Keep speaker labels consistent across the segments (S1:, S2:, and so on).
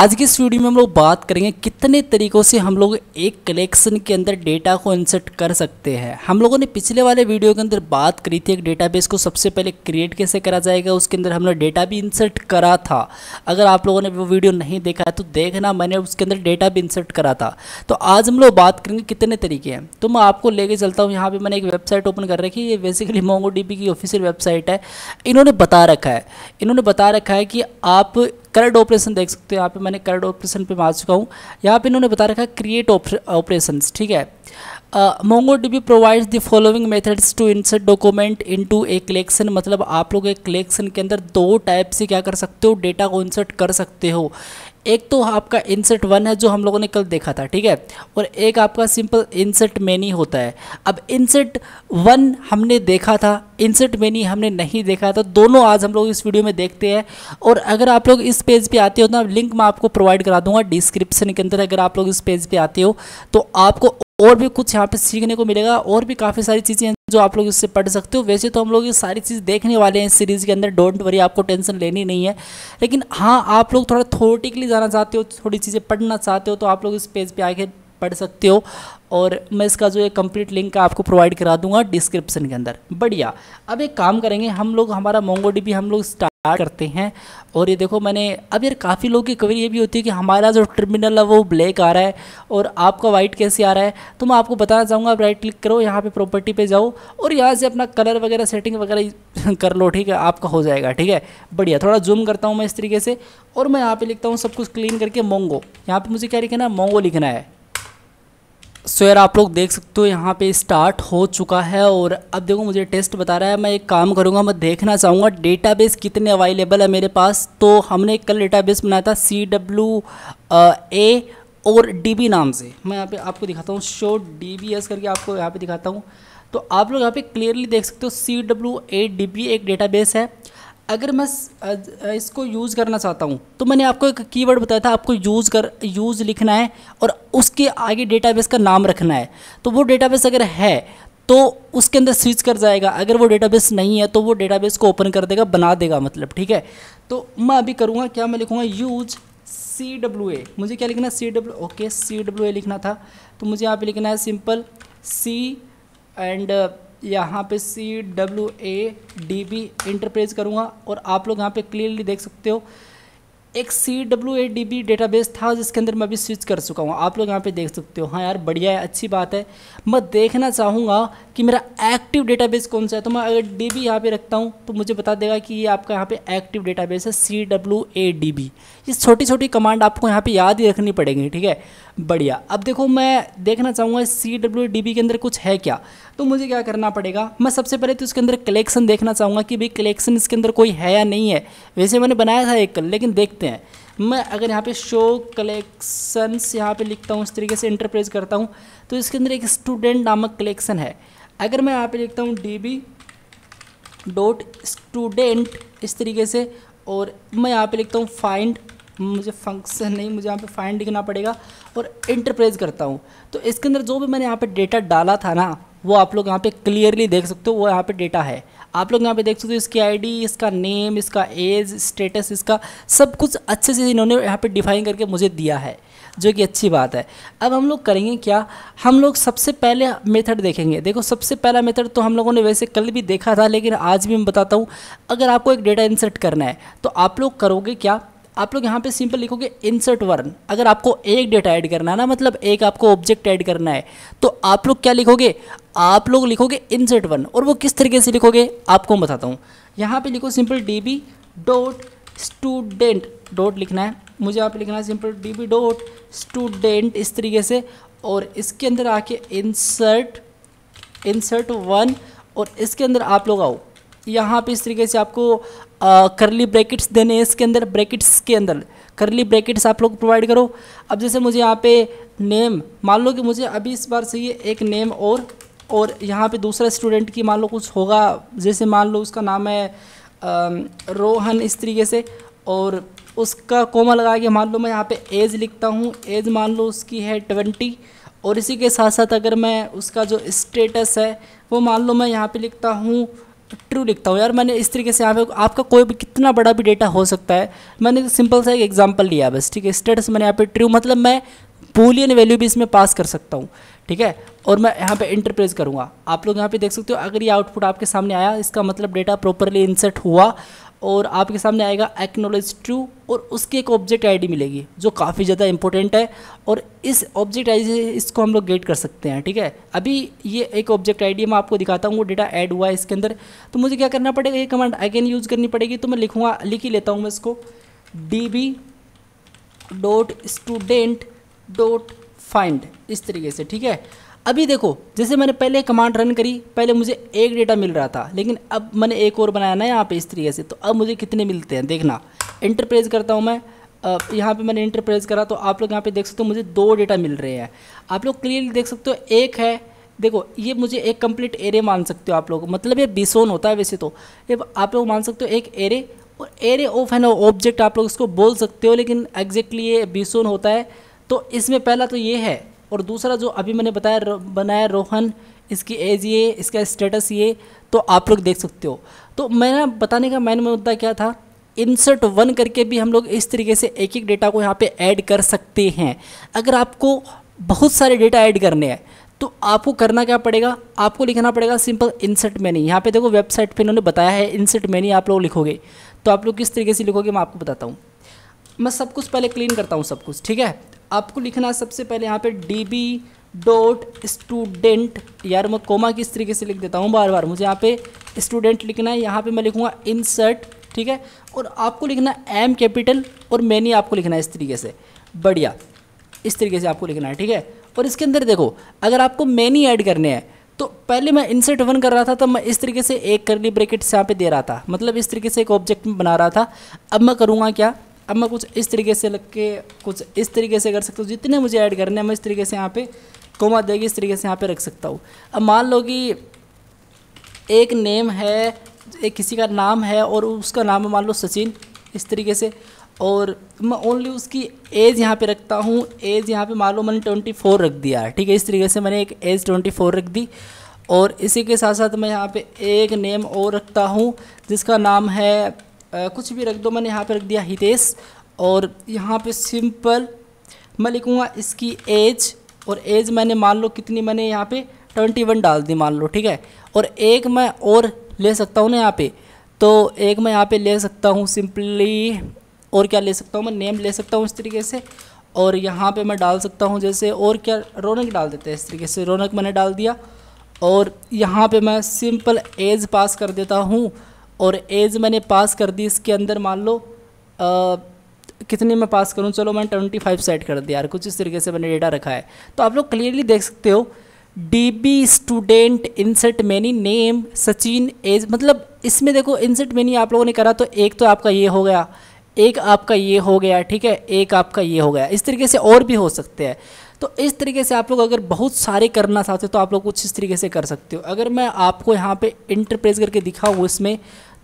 S1: आज की इस वीडियो में हम लोग बात करेंगे कितने तरीकों से हम लोग एक कलेक्शन के अंदर डेटा को इंसर्ट कर सकते हैं हम लोगों ने पिछले वाले वीडियो के अंदर बात करी थी एक डेटाबेस को सबसे पहले क्रिएट कैसे करा जाएगा उसके अंदर हमने डेटा भी इंसर्ट करा था अगर आप लोगों ने वो वीडियो नहीं देखा है तो देखना मैंने उसके अंदर डेटा भी इंसर्ट करा था तो आज हम लोग बात करेंगे कितने तरीके हैं तो मैं आपको लेके चलता हूँ यहाँ पर मैंने एक वेबसाइट ओपन कर रखी है ये बेसिकली मोंगो की ऑफिशियल वेबसाइट है इन्होंने बता रखा है इन्होंने बता रखा है कि आप करड ऑपरेशन देख सकते हो यहाँ पे मैंने करड ऑपरेशन पे मार चुका हूँ यहाँ पे इन्होंने बता रखा है क्रिएट ऑपरेशन ठीक है बी MongoDB provides following methods to insert document in to a collection मतलब आप लोग एक कलेक्शन के अंदर दो टाइप से क्या कर सकते हो डेटा को इंसर्ट कर सकते हो एक तो आपका इंसर्ट वन है जो हम लोगों ने कल देखा था ठीक है और एक आपका सिंपल इंसर्ट मेनी होता है अब इंसर्ट वन हमने देखा था इंसर्ट मेनी हमने नहीं देखा था दोनों आज हम लोग इस वीडियो में देखते हैं और अगर आप लोग इस पेज पे आते हो ना लिंक मैं आपको प्रोवाइड करा दूंगा डिस्क्रिप्शन के अंदर अगर आप लोग इस पेज पर आते हो तो आपको और भी कुछ यहाँ पे सीखने को मिलेगा और भी काफ़ी सारी चीज़ें हैं जो आप लोग इससे पढ़ सकते हो वैसे तो हम लोग ये सारी चीज़ देखने वाले हैं इस सीरीज़ के अंदर डोंट वरी आपको टेंशन लेनी नहीं है लेकिन हाँ आप लोग थोड़ा थोरटिकली जाना चाहते हो थोड़ी चीज़ें पढ़ना चाहते हो तो आप लोग इस पेज पर पे आके पढ़ सकते हो और मैं इसका जो है कंप्लीट लिंक आपको प्रोवाइड करा दूंगा डिस्क्रिप्शन के अंदर बढ़िया अब एक काम करेंगे हम लोग हमारा मोंगो हम लोग करते हैं और ये देखो मैंने अब यार काफ़ी लोगों की कवरी ये भी होती है कि हमारा जो टर्मिनल है वो ब्लैक आ रहा है और आपका वाइट कैसे आ रहा है तो मैं आपको बताना चाहूँगा आप राइट क्लिक करो यहाँ पे प्रॉपर्टी पे जाओ और यहाँ से अपना कलर वगैरह सेटिंग वगैरह कर लो ठीक है आपका हो जाएगा ठीक है बढ़िया थोड़ा जूम करता हूँ मैं इस तरीके से और मैं यहाँ पर लिखता हूँ सब कुछ क्लीन करके मोंगो यहाँ पर मुझे क्या लिखना है मोंगो लिखना है सो यार आप लोग देख सकते हो यहाँ पे स्टार्ट हो चुका है और अब देखो मुझे टेस्ट बता रहा है मैं एक काम करूँगा मैं देखना चाहूँगा डेटाबेस कितने अवेलेबल है मेरे पास तो हमने कल डेटाबेस बनाया था सी डब्ल्यू ए और डी नाम से मैं यहाँ पे आपको दिखाता हूँ शो डी करके आपको यहाँ पे दिखाता हूँ तो आप लोग यहाँ पे क्लियरली देख सकते हो सी डब्ल्यू ए डी एक डेटाबेस है अगर मैं इसको यूज़ करना चाहता हूँ तो मैंने आपको एक कीवर्ड बताया था आपको यूज़ कर यूज़ लिखना है और उसके आगे डेटाबेस का नाम रखना है तो वो डेटाबेस अगर है तो उसके अंदर स्विच कर जाएगा अगर वो डेटाबेस नहीं है तो वो डेटाबेस को ओपन कर देगा बना देगा मतलब ठीक है तो मैं अभी करूँगा क्या मैं लिखूँगा यूज सी डब्ल्यू ए मुझे क्या लिखना है C W okay C W A लिखना था तो मुझे यहाँ पे लिखना है सिंपल सी एंड यहाँ पे C W A D B enterprise करूँगा और आप लोग यहाँ पे क्लियरली देख सकते हो एक C W A D B database था जिसके अंदर मैं अभी स्विच कर चुका हूँ आप लोग यहाँ पे देख सकते हो हाँ यार बढ़िया है अच्छी बात है मैं देखना चाहूँगा कि मेरा एक्टिव डेटाबेस कौन सा है तो मैं अगर डी बी यहाँ पर रखता हूँ तो मुझे बता देगा कि ये आपका यहाँ पे एक्टिव डेटाबेस है C W A D B ये छोटी छोटी कमांड आपको यहाँ पर याद ही रखनी पड़ेगी ठीक है बढ़िया अब देखो मैं देखना चाहूँगा सी डब्ल्यू डी बी के अंदर कुछ है क्या तो मुझे क्या करना पड़ेगा मैं सबसे पहले तो उसके अंदर कलेक्शन देखना चाहूँगा कि भाई कलेक्शन इसके अंदर कोई है या नहीं है वैसे मैंने बनाया था एक कल लेकिन देखते सकते हैं मैं अगर यहाँ पे शो कलेक्शंस यहाँ पे लिखता हूँ इस तरीके से इंटरप्रेज करता हूँ तो इसके अंदर एक स्टूडेंट नामक कलेक्शन है अगर मैं यहाँ पे लिखता हूँ डी बी डॉट स्टूडेंट इस तरीके से और मैं यहाँ पे लिखता हूँ फाइंड मुझे फंक्शन नहीं मुझे यहाँ पे फाइंड लिखना पड़ेगा और इंटरप्रेज करता हूँ तो इसके अंदर जो भी मैंने यहाँ पे डेटा डाला था ना वो आप लोग यहाँ पे क्लियरली देख सकते हो वो यहाँ पे डेटा है आप लोग यहाँ पे देख सकते हो इसकी आईडी इसका नेम इसका एज स्टेटस इसका सब कुछ अच्छे से इन्होंने यहाँ पे डिफाइन करके मुझे दिया है जो कि अच्छी बात है अब हम लोग करेंगे क्या हम लोग सबसे पहले मेथड देखेंगे देखो सबसे पहला मेथड तो हम लोगों ने वैसे कल भी देखा था लेकिन आज भी मैं बताता हूँ अगर आपको एक डेटा इंसर्ट करना है तो आप लोग करोगे क्या आप लोग यहाँ पे सिंपल लिखोगे इंसर्ट वर्न अगर आपको एक डेटा ऐड करना है ना मतलब एक आपको ऑब्जेक्ट ऐड करना है तो आप लोग क्या लिखोगे आप लोग लिखोगे इंसर्ट वर्न और वो किस तरीके से लिखोगे आपको बताता हूँ यहाँ पे लिखो simple D B dot student dot लिखना है मुझे यहाँ पे लिखना है simple D B dot student इस तरीके से और इसके अंदर आके इंसर्ट इंसर्ट वन और इसके अंदर आप लोग आओ यहाँ पे इस तरीके से आपको करली ब्रैकेट्स देने हैं इसके अंदर ब्रैकेट्स के अंदर करली ब्रैकेट्स आप लोग प्रोवाइड करो अब जैसे मुझे यहाँ पे नेम मान लो कि मुझे अभी इस बार चाहिए एक नेम और और यहाँ पे दूसरा स्टूडेंट की मान लो कुछ होगा जैसे मान लो उसका नाम है आ, रोहन इस तरीके से और उसका कोमा लगा के मान लो मैं यहाँ पे एज लिखता हूँ एज मान लो उसकी है ट्वेंटी और इसी के साथ साथ अगर मैं उसका जो स्टेटस है वो मान लो मैं यहाँ पे लिखता हूँ ट्रू लिखता हूँ यार मैंने इस तरीके से यहाँ पे आपका कोई भी कितना बड़ा भी डेटा हो सकता है मैंने सिंपल सा एक एग्जांपल लिया बस ठीक है स्टेटस मैंने यहाँ पे ट्रू मतलब मैं बोलियन वैल्यू भी इसमें पास कर सकता हूँ ठीक है और मैं यहाँ पे इंटरप्रेज करूँगा आप लोग यहाँ पे देख सकते हो अगर ये आउटपुट आपके सामने आया इसका मतलब डेटा प्रॉपरली इंसर्ट हुआ और आपके सामने आएगा एक्नोलेज ट्रू और उसकी एक ऑब्जेक्ट आईडी मिलेगी जो काफ़ी ज़्यादा इंपॉर्टेंट है और इस ऑब्जेक्ट आई से इसको हम लोग गेट कर सकते हैं ठीक है अभी ये एक ऑब्जेक्ट आईडी मैं आपको दिखाता हूँ वो डेटा ऐड हुआ है इसके अंदर तो मुझे क्या करना पड़ेगा ये कमांड अगेन यूज़ करनी पड़ेगी तो मैं लिखूँगा लिख ही लेता हूँ मैं इसको D B dot student dot find इस तरीके से ठीक है अभी देखो जैसे मैंने पहले कमांड रन करी पहले मुझे एक डेटा मिल रहा था लेकिन अब मैंने एक और बनाया ना यहाँ पे इस तरीके से तो अब मुझे कितने मिलते हैं देखना इंटरप्रेज करता हूँ मैं यहाँ पे मैंने इंटरप्रेज करा तो आप लोग यहाँ पे देख सकते हो मुझे दो डेटा मिल रहे हैं आप लोग क्लियरली देख सकते हो एक है देखो ये मुझे एक कम्प्लीट एरे मान सकते हो आप लोग मतलब ये बिसोन होता है वैसे तो ये आप लोग मान सकते हो एक एरे और एरे ऑफ ना ऑब्जेक्ट आप लोग इसको बोल सकते हो लेकिन एग्जैक्टली ये बिसोन होता है तो इसमें पहला तो ये है और दूसरा जो अभी मैंने बताया रो, बनाया रोहन इसकी एज ये इसका स्टेटस ये तो आप लोग देख सकते हो तो मैंने बताने का मैन मुद्दा क्या था इंसर्ट वन करके भी हम लोग इस तरीके से एक एक डेटा को यहाँ पे ऐड कर सकते हैं अगर आपको बहुत सारे डेटा ऐड करने हैं तो आपको करना क्या पड़ेगा आपको लिखना पड़ेगा सिंपल इंसर्ट मेनी यहाँ पे देखो वेबसाइट पे इन्होंने बताया है इंसर्ट मेनी आप लोग लिखोगे तो आप लोग किस तरीके से लिखोगे मैं आपको बताता हूँ मैं सब कुछ पहले क्लीन करता हूँ सब कुछ ठीक है आपको लिखना सबसे पहले यहाँ पे डी बी डॉट स्टूडेंट यार मैं कोमा किस तरीके से लिख देता हूँ बार बार मुझे यहाँ पे स्टूडेंट लिखना है यहाँ पे मैं लिखूँगा इंसर्ट ठीक है और आपको लिखना एम कैपिटल और मैनी आपको लिखना है इस तरीके से बढ़िया इस तरीके से आपको लिखना है ठीक है और इसके अंदर देखो अगर आपको मैनी ऐड करने हैं तो पहले मैं इंसर्ट वन कर रहा था तब मैं इस तरीके से एक करली ब्रेकेट यहाँ पे दे रहा था मतलब इस तरीके से एक ऑब्जेक्ट बना रहा था अब मैं करूँगा क्या अब मैं कुछ इस तरीके से लग के कुछ इस तरीके से कर सकता हूँ जितने मुझे ऐड करने हैं मैं इस तरीके से यहाँ पे कोमा देगी इस तरीके से यहाँ पे रख सकता हूँ अब मान लो कि एक नेम है एक किसी का नाम है और उसका नाम है मान लो सचिन इस तरीके से और मैं ओनली उसकी एज यहाँ पे रखता हूँ एज यहाँ पे मान लो मैंने ट्वेंटी फोर रख दिया ठीक है इस तरीके से मैंने एक एज ट्वेंटी फोर रख दी और इसी के साथ साथ मैं यहाँ पे एक नेम और रखता हूँ जिसका नाम है कुछ भी रख दो मैंने यहाँ पे रख दिया हितेश और यहाँ पे सिंपल मैं लिखूँगा इसकी एज और एज मैंने मान लो कितनी मैंने यहाँ पे ट्वेंटी वन डाल दी मान लो ठीक है और एक मैं और ले सकता हूँ ना यहाँ पे तो एक मैं यहाँ पे ले सकता हूँ सिंपली और क्या ले सकता हूँ मैं नेम ले सकता हूँ इस तरीके से और यहाँ पर मैं डाल सकता हूँ जैसे और क्या रौनक डाल देते हैं इस तरीके से रौनक मैंने डाल दिया और यहाँ पर मैं सिंपल एज पास कर देता हूँ और एज मैंने पास कर दी इसके अंदर मान लो कितने में पास करूँ चलो मैंने ट्वेंटी फाइव सेट कर दिया यार कुछ इस तरीके से मैंने डेटा रखा है तो आप लोग क्लियरली देख सकते हो D B student insert many name Sachin age मतलब इसमें देखो इंसर्ट मैनी आप लोगों ने करा तो एक तो आपका ये हो गया एक आपका ये हो गया ठीक है एक आपका ये हो गया इस तरीके से और भी हो सकते हैं तो इस तरीके से आप लोग अगर बहुत सारे करना चाहते हो तो आप लोग कुछ इस तरीके से कर सकते हो अगर मैं आपको यहाँ पे इंटरप्रेस करके दिखाऊँ इसमें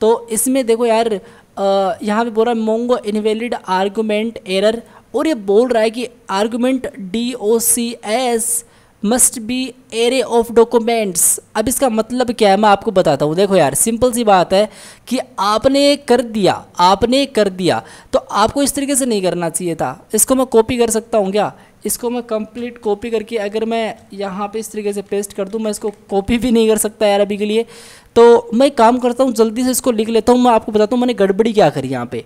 S1: तो इसमें देखो यार यहाँ पे बोल रहा है मोंगो इनवेलिड आर्गूमेंट एरर और ये बोल रहा है कि argument D O C S must be array of documents अब इसका मतलब क्या है मैं आपको बताता हूँ देखो यार सिंपल सी बात है कि आपने कर दिया आपने कर दिया तो आपको इस तरीके से नहीं करना चाहिए था इसको मैं कॉपी कर सकता हूँ क्या इसको मैं कंप्लीट कॉपी करके अगर मैं यहाँ पे इस तरीके से पेस्ट कर दूँ मैं इसको कॉपी भी नहीं कर सकता यार अभी के लिए तो मैं काम करता हूँ जल्दी से इसको लिख लेता हूँ मैं आपको बताता हूँ मैंने गड़बड़ी क्या करी यहाँ पर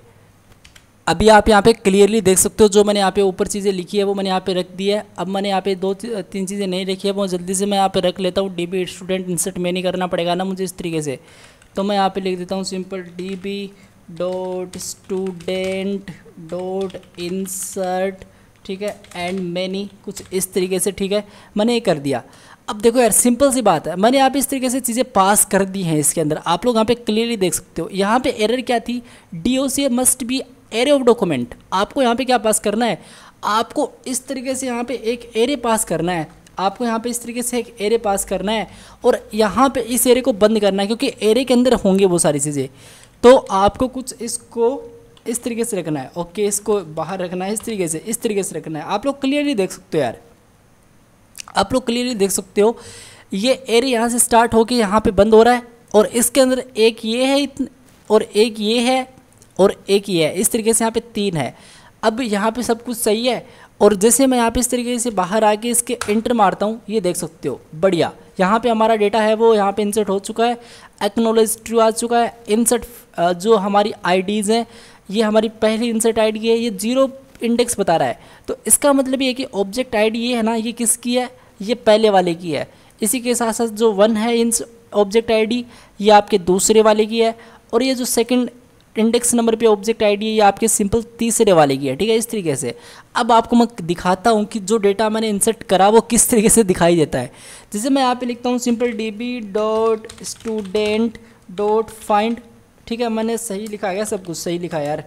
S1: अभी आप यहाँ पे क्लियरली देख सकते हो जो मैंने यहाँ पे ऊपर चीज़ें लिखी है वो मैंने यहाँ पे रख दी है अब मैंने यहाँ पे दो तीन चीज़ें नहीं रखी है वो जल्दी से मैं यहाँ पे रख लेता हूँ डी बी स्टूडेंट इंसर्ट में नहीं करना पड़ेगा ना मुझे इस तरीके से तो मैं यहाँ पे लिख देता हूँ simple D B dot student dot insert ठीक है एंड मैनी कुछ इस तरीके से ठीक है मैंने ये कर दिया अब देखो यार सिंपल सी बात है मैंने आप इस तरीके से चीज़ें पास कर दी हैं इसके अंदर आप लोग यहाँ पे क्लियरली देख सकते हो यहाँ पे एरर क्या थी D O C must be array of document आपको यहाँ पे क्या पास करना है आपको इस तरीके से यहाँ पे एक एरे पास करना है आपको यहाँ पे इस तरीके से एक एरे पास करना है और यहाँ पर इस एरे को बंद करना है क्योंकि एरे के अंदर होंगे वो सारी चीज़ें तो आपको कुछ इसको इस तरीके से रखना है ओके इसको बाहर रखना है इस तरीके से इस तरीके से रखना है आप लोग क्लियरली देख सकते हो यार आप लोग क्लियरली देख सकते हो ये एरिया यहाँ से स्टार्ट होकर यहाँ पे बंद हो रहा है और इसके अंदर एक ये है और एक ये है और एक ये है इस तरीके से यहाँ पे तीन है अब यहाँ पे सब कुछ सही है और जैसे मैं यहाँ पे इस तरीके से बाहर आके इसके इंटर मारता हूँ ये देख सकते हो बढ़िया यहाँ पे हमारा डेटा है वो यहाँ पे इंसर्ट हो चुका है एक्नोलॉज ट्रू आ चुका है इंसर्ट जो हमारी आईडीज़ हैं ये हमारी पहली इंसर्ट आई डी है ये जीरो इंडेक्स बता रहा है तो इसका मतलब ये कि ऑब्जेक्ट आई डी ये है ना ये किसकी है ये पहले वाले की है इसी के साथ साथ जो वन है इन ऑब्जेक्ट आईडी ये आपके दूसरे वाले की है और ये जो सेकंड इंडेक्स नंबर पे ऑब्जेक्ट आईडी है ये आपके सिंपल तीसरे वाले की है ठीक है इस तरीके से अब आपको मैं दिखाता हूँ कि जो डेटा मैंने इंसर्ट करा वो किस तरीके से दिखाई देता है जैसे मैं यहाँ पे लिखता हूँ simple D B dot student dot find ठीक है मैंने सही लिखा गया सब कुछ सही लिखा यार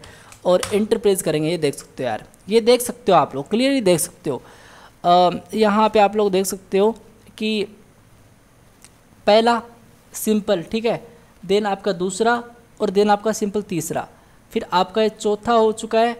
S1: और इंटरप्रेज करेंगे ये देख सकते हो यार ये देख सकते हो आप लोग क्लियरली देख सकते हो यहाँ पे आप लोग देख सकते हो कि पहला सिंपल ठीक है देन आपका दूसरा और देन आपका सिंपल तीसरा फिर आपका ये चौथा हो चुका है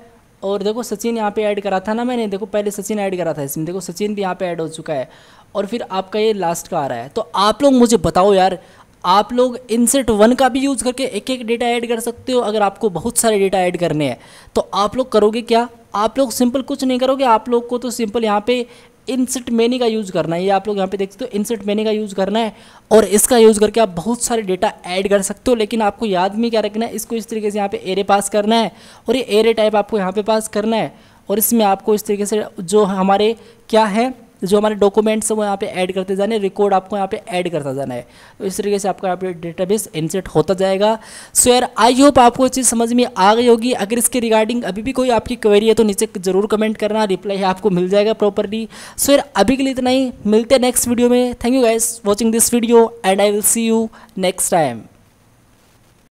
S1: और देखो सचिन यहाँ पे ऐड करा था ना मैंने देखो पहले सचिन ऐड करा था इसमें देखो सचिन भी यहाँ पे ऐड हो चुका है और फिर आपका ये लास्ट का आ रहा है तो आप लोग मुझे बताओ यार आप लोग इनसेट वन का भी यूज़ करके एक एक डेटा ऐड कर सकते हो अगर आपको बहुत सारे डेटा ऐड करने हैं तो आप लोग करोगे क्या आप लोग सिंपल कुछ नहीं करोगे आप लोग को तो सिंपल यहाँ पे इनसेट मेनी का यूज़ करना है ये आप लोग यहाँ पे देख सकते हो इनसेट मेनी का यूज़ करना है और इसका यूज़ करके आप बहुत सारे डेटा ऐड कर सकते हो लेकिन आपको याद में क्या रखना है इसको इस तरीके से यहाँ पे एरे पास करना है और ये एरे टाइप आपको यहाँ पे पास करना है और इसमें आपको इस तरीके से जो हमारे क्या है तो जो हमारे डॉक्यूमेंट्स हैं वो यहाँ पे ऐड करते जाने रिकॉर्ड आपको यहाँ पे ऐड करता जाना है तो इस तरीके से आपका यहाँ पे डेटाबेस इंसर्ट होता जाएगा सो यार आई होप आपको चीज़ समझ में आ गई होगी अगर इसके रिगार्डिंग अभी भी कोई आपकी क्वेरी है तो नीचे ज़रूर कमेंट करना रिप्लाई आपको मिल जाएगा प्रॉपरली सो यार अभी के लिए इतना ही मिलते हैं नेक्स्ट वीडियो में thank you guys watching this video and I will see you next time